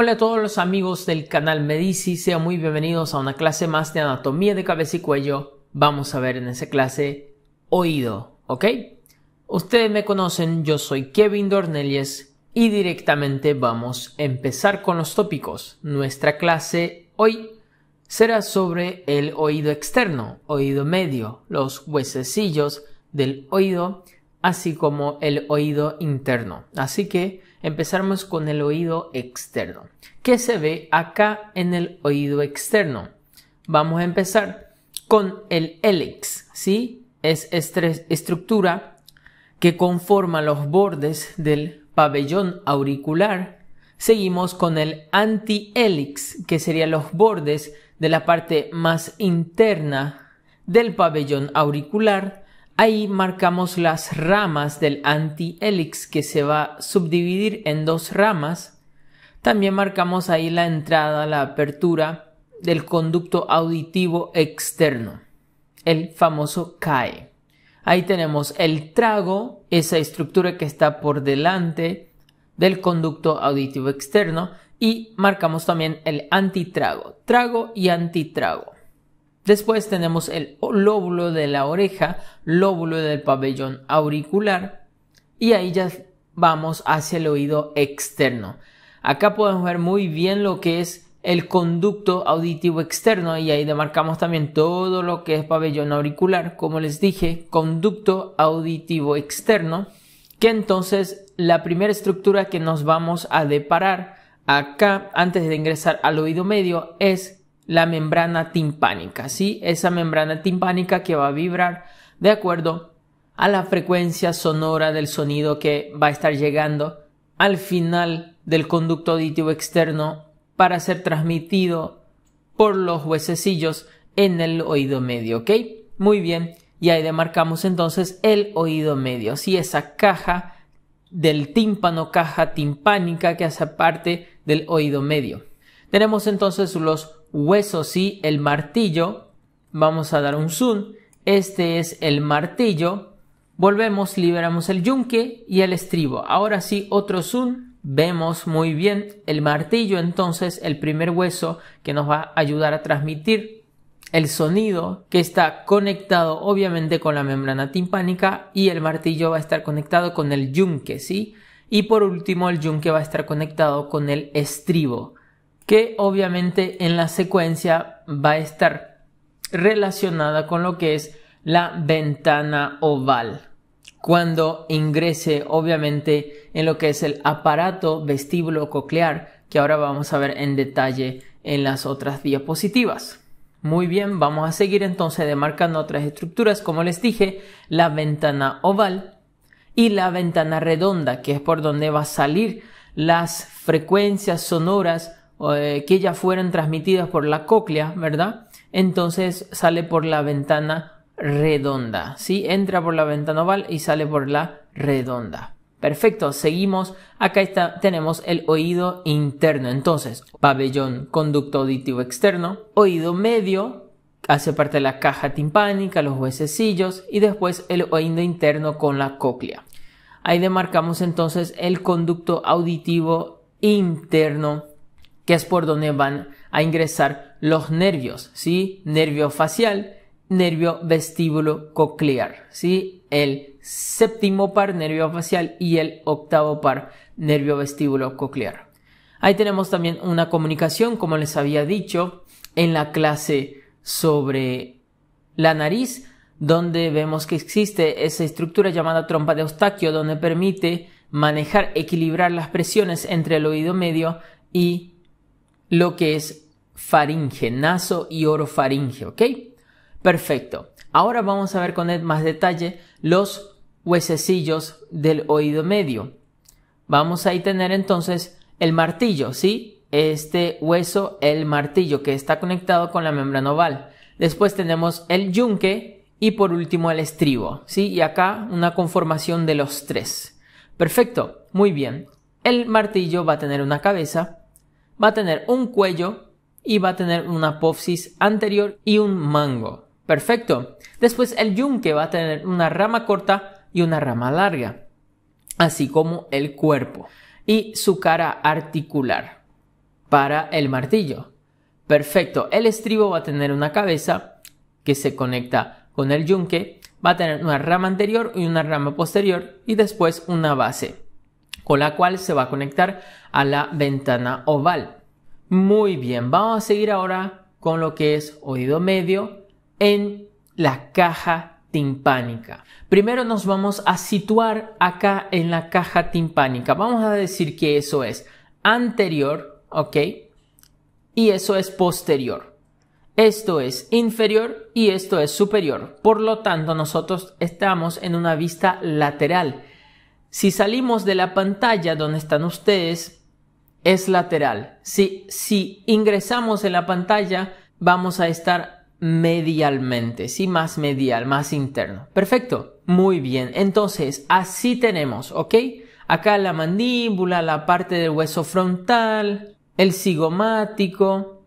Hola a todos los amigos del canal Medici, sean muy bienvenidos a una clase más de anatomía de cabeza y cuello. Vamos a ver en esa clase oído, ¿ok? Ustedes me conocen, yo soy Kevin Dornelles y directamente vamos a empezar con los tópicos. Nuestra clase hoy será sobre el oído externo, oído medio, los huesecillos del oído, así como el oído interno. Así que Empezamos con el oído externo. ¿Qué se ve acá en el oído externo? Vamos a empezar con el hélix, ¿sí? Es estructura que conforma los bordes del pabellón auricular. Seguimos con el antihélix, que serían los bordes de la parte más interna del pabellón auricular Ahí marcamos las ramas del anti que se va a subdividir en dos ramas. También marcamos ahí la entrada, la apertura del conducto auditivo externo, el famoso CAE. Ahí tenemos el trago, esa estructura que está por delante del conducto auditivo externo y marcamos también el antitrago, trago y antitrago. Después tenemos el lóbulo de la oreja, lóbulo del pabellón auricular y ahí ya vamos hacia el oído externo. Acá podemos ver muy bien lo que es el conducto auditivo externo y ahí demarcamos también todo lo que es pabellón auricular, como les dije, conducto auditivo externo, que entonces la primera estructura que nos vamos a deparar acá antes de ingresar al oído medio es la membrana timpánica, ¿sí? Esa membrana timpánica que va a vibrar de acuerdo a la frecuencia sonora del sonido que va a estar llegando al final del conducto auditivo externo para ser transmitido por los huesecillos en el oído medio, ¿ok? Muy bien, y ahí demarcamos entonces el oído medio, si esa caja del tímpano, caja timpánica que hace parte del oído medio. Tenemos entonces los Hueso, sí, el martillo. Vamos a dar un zoom. Este es el martillo. Volvemos, liberamos el yunque y el estribo. Ahora sí, otro zoom. Vemos muy bien el martillo, entonces el primer hueso que nos va a ayudar a transmitir el sonido que está conectado obviamente con la membrana timpánica y el martillo va a estar conectado con el yunque, ¿sí? Y por último el yunque va a estar conectado con el estribo que obviamente en la secuencia va a estar relacionada con lo que es la ventana oval. Cuando ingrese obviamente en lo que es el aparato vestíbulo coclear, que ahora vamos a ver en detalle en las otras diapositivas. Muy bien, vamos a seguir entonces demarcando otras estructuras, como les dije, la ventana oval y la ventana redonda, que es por donde va a salir las frecuencias sonoras eh, que ya fueron transmitidas por la cóclea, ¿verdad? Entonces sale por la ventana redonda, ¿sí? Entra por la ventana oval y sale por la redonda. Perfecto, seguimos. Acá está, tenemos el oído interno. Entonces, pabellón, conducto auditivo externo, oído medio, hace parte de la caja timpánica, los huesecillos y después el oído interno con la cóclea. Ahí demarcamos entonces el conducto auditivo interno que es por donde van a ingresar los nervios, ¿sí? Nervio facial, nervio vestíbulo coclear, ¿sí? El séptimo par nervio facial y el octavo par nervio vestíbulo coclear. Ahí tenemos también una comunicación, como les había dicho, en la clase sobre la nariz, donde vemos que existe esa estructura llamada trompa de Eustaquio, donde permite manejar, equilibrar las presiones entre el oído medio y lo que es faringe, naso y orofaringe, ¿ok? Perfecto. Ahora vamos a ver con más detalle los huesecillos del oído medio. Vamos a tener entonces el martillo, ¿sí? Este hueso, el martillo, que está conectado con la membrana oval. Después tenemos el yunque y por último el estribo, ¿sí? Y acá una conformación de los tres. Perfecto, muy bien. El martillo va a tener una cabeza, va a tener un cuello y va a tener una apófisis anterior y un mango. Perfecto. Después el yunque va a tener una rama corta y una rama larga, así como el cuerpo y su cara articular para el martillo. Perfecto. El estribo va a tener una cabeza que se conecta con el yunque, va a tener una rama anterior y una rama posterior y después una base con la cual se va a conectar a la ventana oval. Muy bien, vamos a seguir ahora con lo que es oído medio en la caja timpánica. Primero nos vamos a situar acá en la caja timpánica. Vamos a decir que eso es anterior, ¿ok? Y eso es posterior. Esto es inferior y esto es superior. Por lo tanto, nosotros estamos en una vista lateral. Si salimos de la pantalla donde están ustedes, es lateral. Si, si ingresamos en la pantalla, vamos a estar medialmente, sí, más medial, más interno. Perfecto, muy bien. Entonces, así tenemos, ¿ok? Acá la mandíbula, la parte del hueso frontal, el cigomático,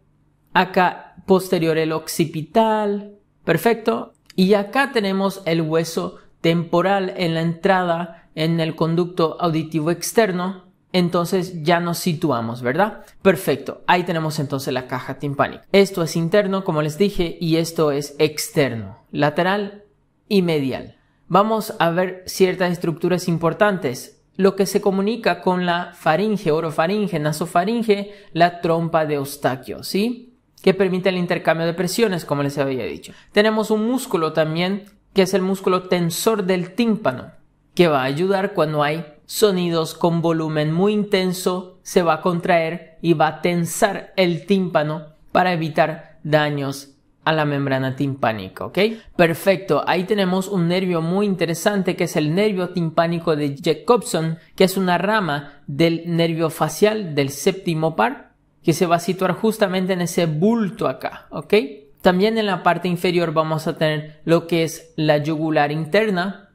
acá posterior el occipital, perfecto. Y acá tenemos el hueso temporal en la entrada en el conducto auditivo externo, entonces ya nos situamos, ¿verdad? Perfecto, ahí tenemos entonces la caja timpánica. Esto es interno, como les dije, y esto es externo, lateral y medial. Vamos a ver ciertas estructuras importantes. Lo que se comunica con la faringe, orofaringe, nasofaringe, la trompa de Eustaquio, ¿sí? Que permite el intercambio de presiones, como les había dicho. Tenemos un músculo también, que es el músculo tensor del tímpano que va a ayudar cuando hay sonidos con volumen muy intenso, se va a contraer y va a tensar el tímpano para evitar daños a la membrana timpánica, ¿ok? Perfecto, ahí tenemos un nervio muy interesante que es el nervio timpánico de Jacobson, que es una rama del nervio facial del séptimo par, que se va a situar justamente en ese bulto acá, ¿ok? También en la parte inferior vamos a tener lo que es la yugular interna,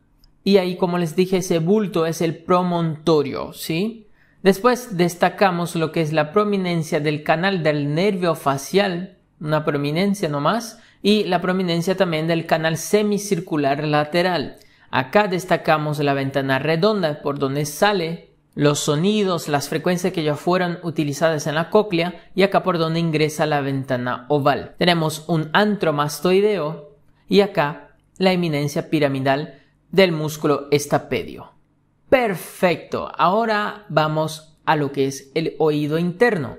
y ahí, como les dije, ese bulto es el promontorio, ¿sí? Después destacamos lo que es la prominencia del canal del nervio facial, una prominencia nomás, y la prominencia también del canal semicircular lateral. Acá destacamos la ventana redonda por donde sale los sonidos, las frecuencias que ya fueron utilizadas en la cóclea y acá por donde ingresa la ventana oval. Tenemos un antromastoideo y acá la eminencia piramidal del músculo estapedio. Perfecto, ahora vamos a lo que es el oído interno.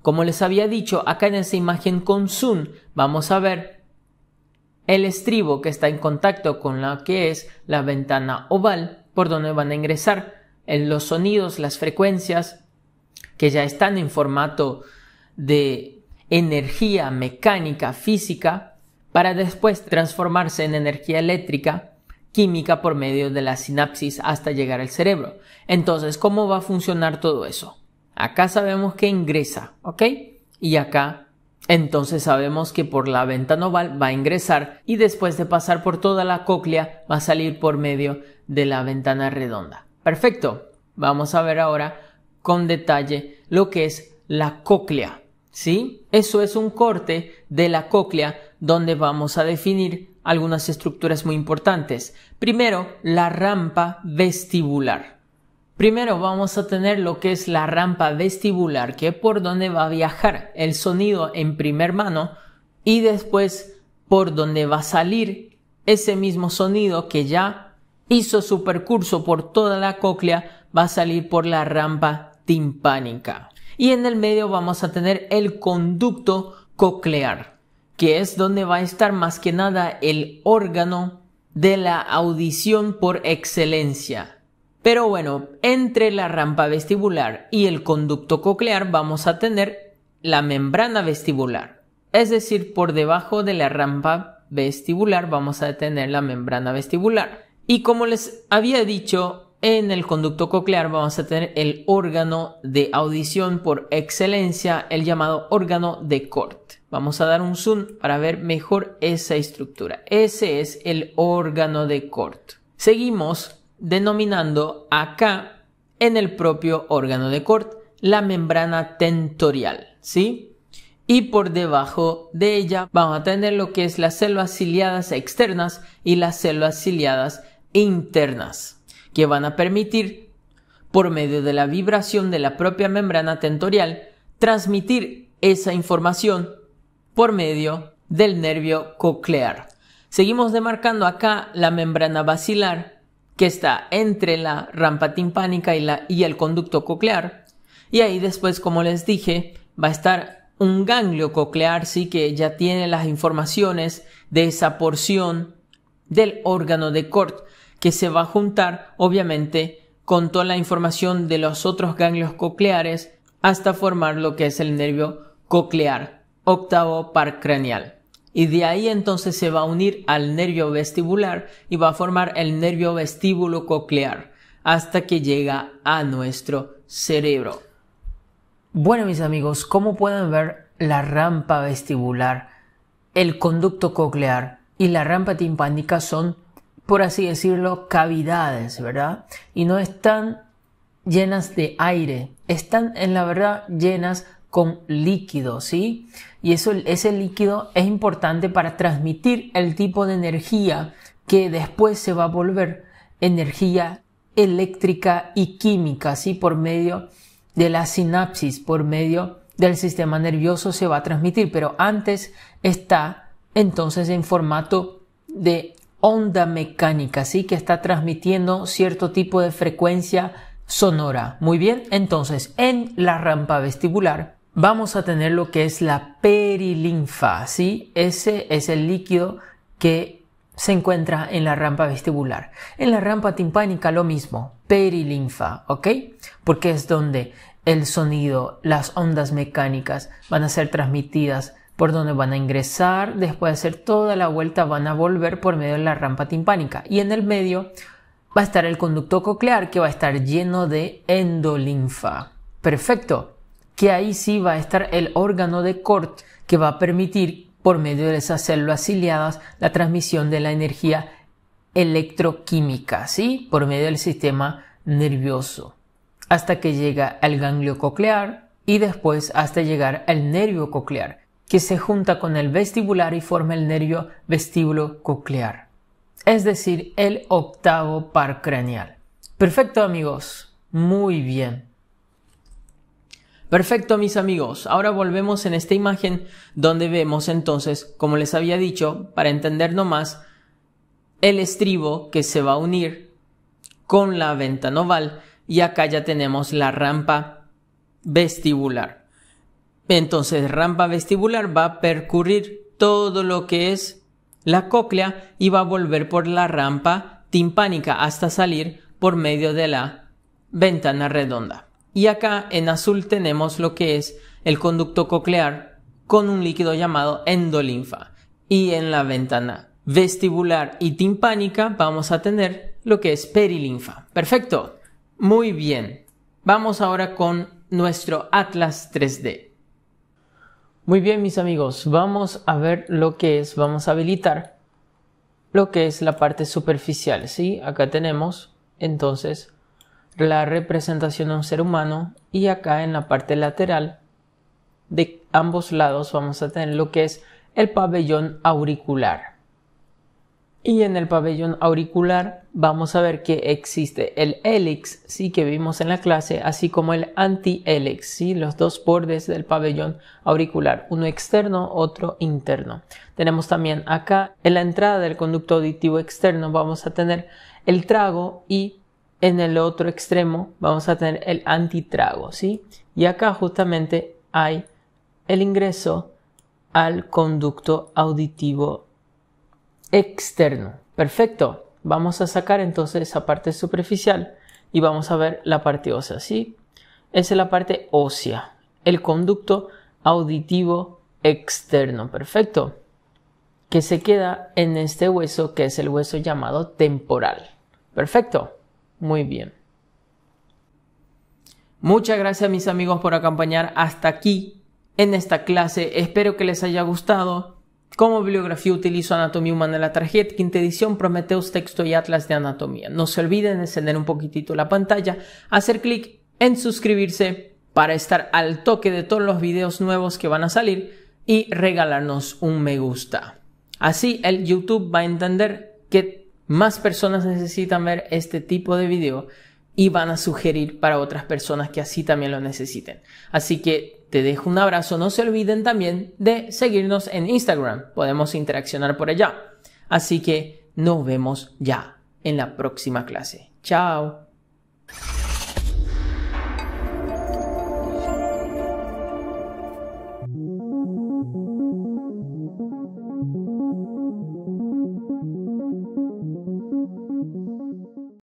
Como les había dicho, acá en esta imagen con zoom vamos a ver el estribo que está en contacto con la que es la ventana oval por donde van a ingresar en los sonidos, las frecuencias que ya están en formato de energía mecánica, física, para después transformarse en energía eléctrica química por medio de la sinapsis hasta llegar al cerebro. Entonces, ¿cómo va a funcionar todo eso? Acá sabemos que ingresa, ¿ok? Y acá, entonces sabemos que por la ventana oval va a ingresar y después de pasar por toda la cóclea va a salir por medio de la ventana redonda. Perfecto. Vamos a ver ahora con detalle lo que es la cóclea, ¿sí? Eso es un corte de la cóclea donde vamos a definir algunas estructuras muy importantes. Primero, la rampa vestibular. Primero vamos a tener lo que es la rampa vestibular, que es por donde va a viajar el sonido en primer mano y después por donde va a salir ese mismo sonido que ya hizo su percurso por toda la cóclea, va a salir por la rampa timpánica. Y en el medio vamos a tener el conducto coclear que es donde va a estar más que nada el órgano de la audición por excelencia. Pero bueno, entre la rampa vestibular y el conducto coclear vamos a tener la membrana vestibular. Es decir, por debajo de la rampa vestibular vamos a tener la membrana vestibular. Y como les había dicho, en el conducto coclear vamos a tener el órgano de audición por excelencia, el llamado órgano de corte. Vamos a dar un zoom para ver mejor esa estructura. Ese es el órgano de Cort. Seguimos denominando acá en el propio órgano de Cort la membrana tentorial, ¿sí? Y por debajo de ella vamos a tener lo que es las células ciliadas externas y las células ciliadas internas, que van a permitir, por medio de la vibración de la propia membrana tentorial, transmitir esa información por medio del nervio coclear. Seguimos demarcando acá la membrana basilar que está entre la rampa timpánica y, el conducto coclear. Y ahí después, como les dije, va a estar un ganglio coclear, sí que ya tiene las informaciones de esa porción del órgano de Cort, que se va a juntar, obviamente, con toda la información de los otros ganglios cocleares hasta formar lo que es el nervio coclear octavo par craneal. Y de ahí entonces se va a unir al nervio vestibular y va a formar el nervio vestíbulo coclear hasta que llega a nuestro cerebro. Bueno mis amigos, como pueden ver, la rampa vestibular, el conducto coclear y la rampa timpánica son, por así decirlo, cavidades, ¿verdad? Y no están llenas de aire, están en la verdad llenas con líquido, ¿sí? Y eso, ese líquido es importante para transmitir el tipo de energía que después se va a volver energía eléctrica y química, ¿sí? Por medio de la sinapsis, por medio del sistema nervioso se va a transmitir, pero antes está entonces en formato de onda mecánica, ¿sí? Que está transmitiendo cierto tipo de frecuencia sonora. Muy bien, entonces en la rampa vestibular vamos a tener lo que es la perilinfa, ¿sí? Ese es el líquido que se encuentra en la rampa vestibular. En la rampa timpánica lo mismo, perilinfa, ¿ok? Porque es donde el sonido, las ondas mecánicas van a ser transmitidas por donde van a ingresar, después de hacer toda la vuelta van a volver por medio de la rampa timpánica y en el medio va a estar el conducto coclear que va a estar lleno de endolinfa. Perfecto que ahí sí va a estar el órgano de Cort que va a permitir por medio de esas células ciliadas la transmisión de la energía electroquímica, ¿sí? Por medio del sistema nervioso, hasta que llega al ganglio coclear y después hasta llegar al nervio coclear, que se junta con el vestibular y forma el nervio vestíbulo coclear, es decir, el octavo par craneal. Perfecto amigos, muy bien. Perfecto mis amigos, ahora volvemos en esta imagen donde vemos entonces, como les había dicho, para entender nomás, el estribo que se va a unir con la ventana oval y acá ya tenemos la rampa vestibular. Entonces rampa vestibular va a percurrir todo lo que es la cóclea y va a volver por la rampa timpánica hasta salir por medio de la ventana redonda. Y acá en azul tenemos lo que es el conducto coclear con un líquido llamado endolinfa. Y en la ventana vestibular y timpánica vamos a tener lo que es perilinfa. Perfecto. Muy bien. Vamos ahora con nuestro atlas 3D. Muy bien mis amigos, vamos a ver lo que es, vamos a habilitar lo que es la parte superficial, ¿sí? Acá tenemos entonces la representación de un ser humano y acá en la parte lateral de ambos lados vamos a tener lo que es el pabellón auricular. Y en el pabellón auricular vamos a ver que existe el helix, sí que vimos en la clase, así como el anti los dos bordes del pabellón auricular, uno externo, otro interno. Tenemos también acá en la entrada del conducto auditivo externo vamos a tener el trago y en el otro extremo vamos a tener el antitrago, ¿sí? Y acá justamente hay el ingreso al conducto auditivo externo. Perfecto. Vamos a sacar entonces esa parte superficial y vamos a ver la parte ósea, ¿sí? Esa es la parte ósea, el conducto auditivo externo. Perfecto. Que se queda en este hueso que es el hueso llamado temporal. Perfecto. Muy bien. Muchas gracias mis amigos por acompañar hasta aquí en esta clase. Espero que les haya gustado. Como bibliografía utilizo Anatomía Humana de la Tarjeta. quinta edición, Prometeus, Texto y Atlas de Anatomía. No se olviden de encender un poquitito la pantalla, hacer clic en suscribirse para estar al toque de todos los videos nuevos que van a salir y regalarnos un me gusta. Así el YouTube va a entender que más personas necesitan ver este tipo de video y van a sugerir para otras personas que así también lo necesiten. Así que te dejo un abrazo. No se olviden también de seguirnos en Instagram. Podemos interaccionar por allá. Así que nos vemos ya en la próxima clase. Chao.